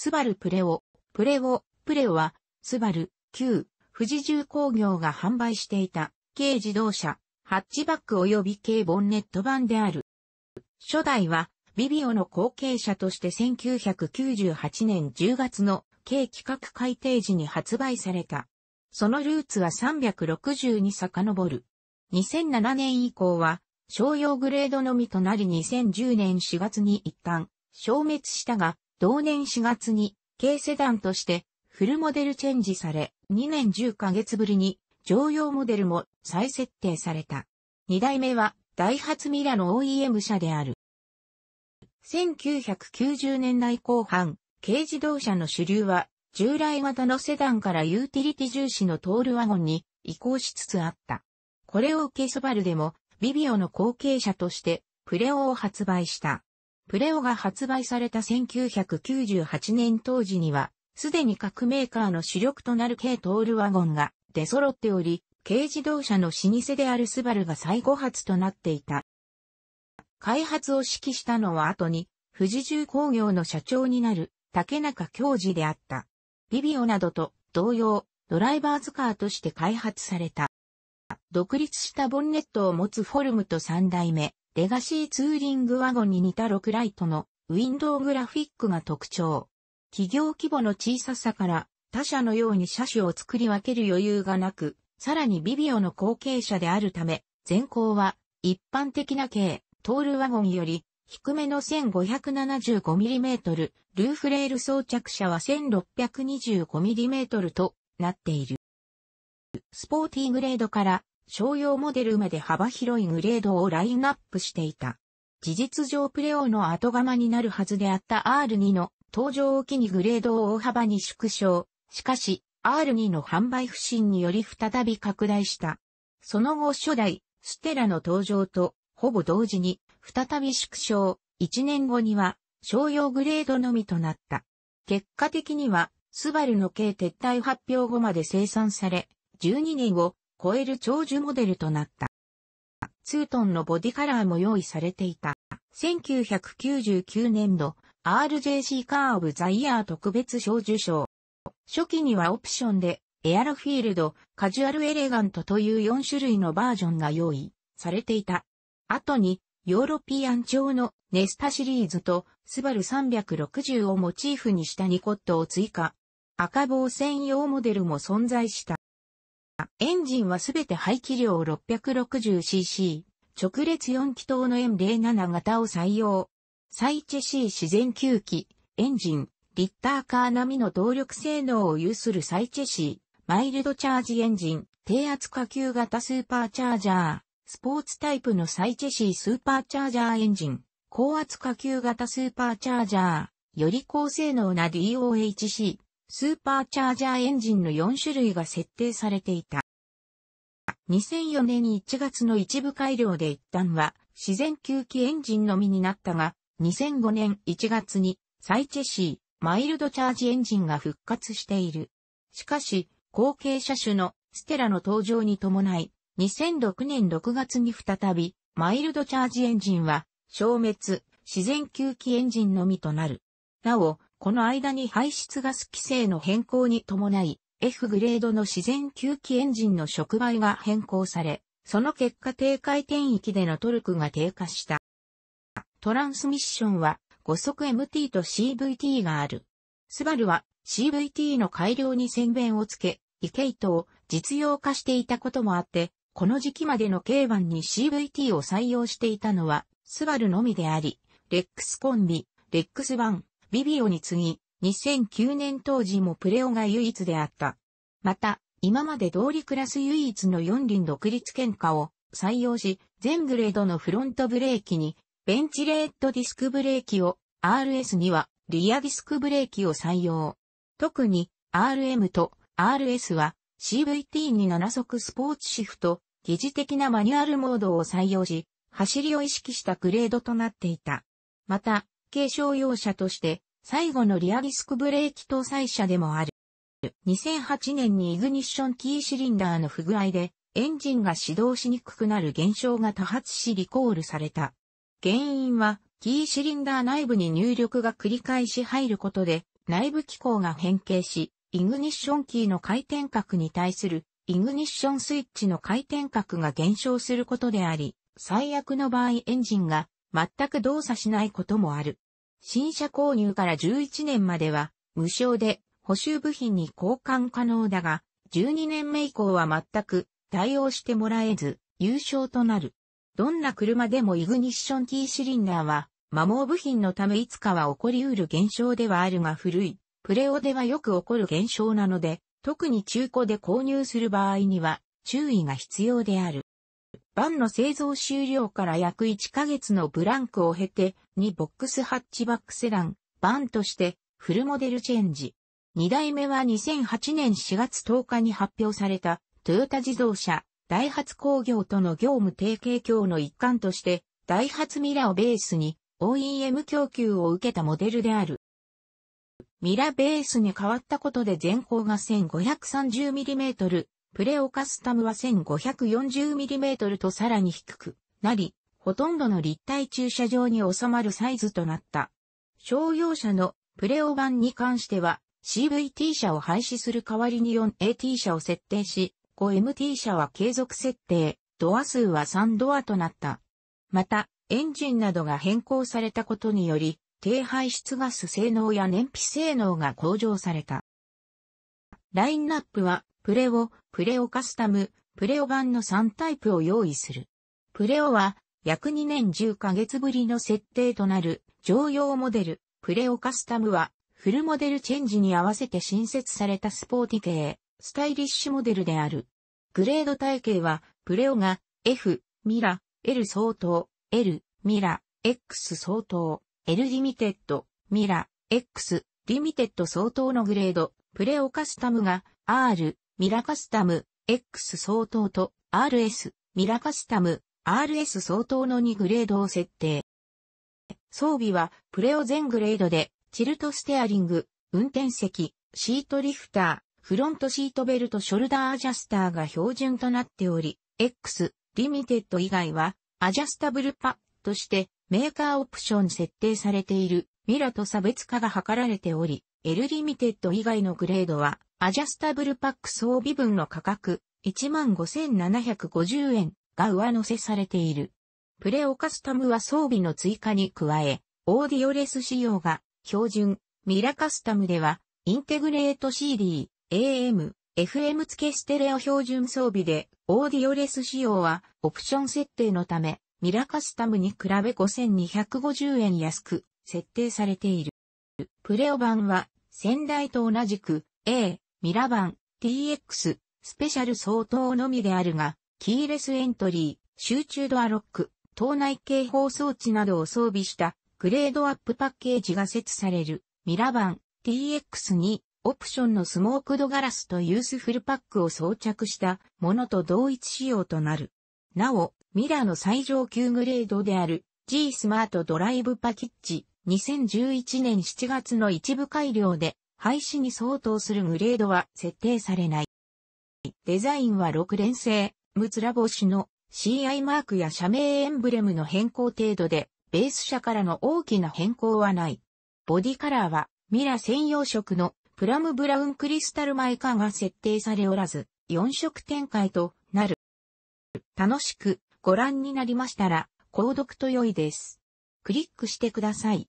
スバルプレオ、プレオ、プレオは、スバル、旧、富士重工業が販売していた、軽自動車、ハッチバック及び軽ボンネット版である。初代は、ビビオの後継者として1998年10月の軽企画改定時に発売された。そのルーツは360に遡る。2007年以降は、商用グレードのみとなり2010年4月に一旦消滅したが、同年4月に軽セダンとしてフルモデルチェンジされ、2年10ヶ月ぶりに常用モデルも再設定された。2代目はダイハツミラの OEM 車である。1990年代後半、軽自動車の主流は従来型のセダンからユーティリティ重視のトールワゴンに移行しつつあった。これを受けソバルでもビビオの後継者としてプレオを発売した。プレオが発売された1998年当時には、すでに各メーカーの主力となる軽トールワゴンが出揃っており、軽自動車の老舗であるスバルが最後発となっていた。開発を指揮したのは後に、富士重工業の社長になる竹中教授であった。ビビオなどと同様、ドライバーズカーとして開発された。独立したボンネットを持つフォルムと三代目、レガシーツーリングワゴンに似た6ライトのウィンドウグラフィックが特徴。企業規模の小ささから他社のように車種を作り分ける余裕がなく、さらにビビオの後継者であるため、前行は一般的な軽、トールワゴンより低めの 1575mm、ルーフレール装着車は 1625mm となっている。スポーティーグレードから商用モデルまで幅広いグレードをラインナップしていた。事実上プレオの後釜になるはずであった R2 の登場を機にグレードを大幅に縮小。しかし、R2 の販売不振により再び拡大した。その後初代、ステラの登場と、ほぼ同時に、再び縮小、1年後には、商用グレードのみとなった。結果的には、スバルの軽撤退発表後まで生産され、12年を超える長寿モデルとなった。ツートンのボディカラーも用意されていた。1999年度、RJC カーブザイヤー特別賞受賞。初期にはオプションで、エアロフィールド、カジュアルエレガントという4種類のバージョンが用意されていた。後に、ヨーロピアン調のネスタシリーズとスバル360をモチーフにしたニコットを追加。赤棒専用モデルも存在した。エンジンはすべて排気量 660cc、直列4気筒の M07 型を採用。サイチェシー自然吸気、エンジン、リッターカー並みの動力性能を有するサイチェシー、マイルドチャージエンジン、低圧下級型スーパーチャージャー、スポーツタイプのサイチェシースーパーチャージャーエンジン、高圧下級型スーパーチャージャー、より高性能な DOHC、スーパーチャージャーエンジンの4種類が設定されていた。2004年1月の一部改良で一旦は自然吸気エンジンのみになったが、2005年1月にサイチェシーマイルドチャージエンジンが復活している。しかし、後継車種のステラの登場に伴い、2006年6月に再びマイルドチャージエンジンは消滅、自然吸気エンジンのみとなる。なお、この間に排出ガス規制の変更に伴い、F グレードの自然吸気エンジンの触媒が変更され、その結果低回転域でのトルクが低下した。トランスミッションは5速 MT と CVT がある。スバルは CVT の改良に宣弁をつけ、イケイトを実用化していたこともあって、この時期までの K1 に CVT を採用していたのは、スバルのみであり、レックスコンビ、レックス1、ビビオに次、2009年当時もプレオが唯一であった。また、今まで通りクラス唯一の四輪独立喧嘩を採用し、全グレードのフロントブレーキに、ベンチレートディスクブレーキを、RS にはリアディスクブレーキを採用。特に RM と RS は CVT に7速スポーツシフト、疑似的なマニュアルモードを採用し、走りを意識したグレードとなっていた。また、系商用車として最後のリアディスクブレーキ搭載車でもある。2008年にイグニッションキーシリンダーの不具合でエンジンが始動しにくくなる現象が多発しリコールされた。原因はキーシリンダー内部に入力が繰り返し入ることで内部機構が変形し、イグニッションキーの回転角に対するイグニッションスイッチの回転角が減少することであり、最悪の場合エンジンが全く動作しないこともある。新車購入から11年までは無償で補修部品に交換可能だが、12年目以降は全く対応してもらえず、優勝となる。どんな車でもイグニッションキーシリンダーは、摩耗部品のためいつかは起こり得る現象ではあるが古い、プレオではよく起こる現象なので、特に中古で購入する場合には注意が必要である。バンの製造終了から約1ヶ月のブランクを経て、2ボックスハッチバックセダン、バンとしてフルモデルチェンジ。2代目は2008年4月10日に発表されたトヨタ自動車、ダイハツ工業との業務提携協の一環として、ダイハツミラをベースに OEM 供給を受けたモデルである。ミラベースに変わったことで全高が 1530mm プレオカスタムは 1540mm とさらに低くなり、ほとんどの立体駐車場に収まるサイズとなった。商用車のプレオ版に関しては CVT 車を廃止する代わりに 4AT 車を設定し、5MT 車は継続設定、ドア数は3ドアとなった。また、エンジンなどが変更されたことにより、低排出ガス性能や燃費性能が向上された。ラインナップは、プレオ、プレオカスタム、プレオ版の3タイプを用意する。プレオは約2年10ヶ月ぶりの設定となる常用モデル、プレオカスタムはフルモデルチェンジに合わせて新設されたスポーティ系、スタイリッシュモデルである。グレード体系は、プレオが F、ミラ、L 相当、L、ミラ、X 相当、L リミテッド、ミラ、X、リミテッド相当のグレード、プレオカスタムが R、ミラカスタム X 相当と RS ミラカスタム RS 相当の2グレードを設定。装備はプレオ全グレードでチルトステアリング、運転席、シートリフター、フロントシートベルトショルダーアジャスターが標準となっており、X、リミテッド以外はアジャスタブルパとしてメーカーオプション設定されているミラと差別化が図られており、L リミテッド以外のグレードはアジャスタブルパック装備分の価格15,750円が上乗せされている。プレオカスタムは装備の追加に加え、オーディオレス仕様が標準、ミラカスタムでは、インテグレート CD、AM、FM 付けステレオ標準装備で、オーディオレス仕様はオプション設定のため、ミラカスタムに比べ5250円安く設定されている。プレオ版は先代と同じく A、ミラバン、TX、スペシャル相当のみであるが、キーレスエントリー、集中ドアロック、島内警報装置などを装備したグレードアップパッケージが設置されるミラバン TX にオプションのスモークドガラスとユースフルパックを装着したものと同一仕様となる。なお、ミラーの最上級グレードである G スマートドライブパキッチ2011年7月の一部改良で廃止に相当するグレードは設定されない。デザインは6連星、ムツラ星の CI マークや社名エンブレムの変更程度で、ベース車からの大きな変更はない。ボディカラーはミラ専用色のプラムブラウンクリスタルマイカーが設定されおらず、4色展開となる。楽しくご覧になりましたら、購読と良いです。クリックしてください。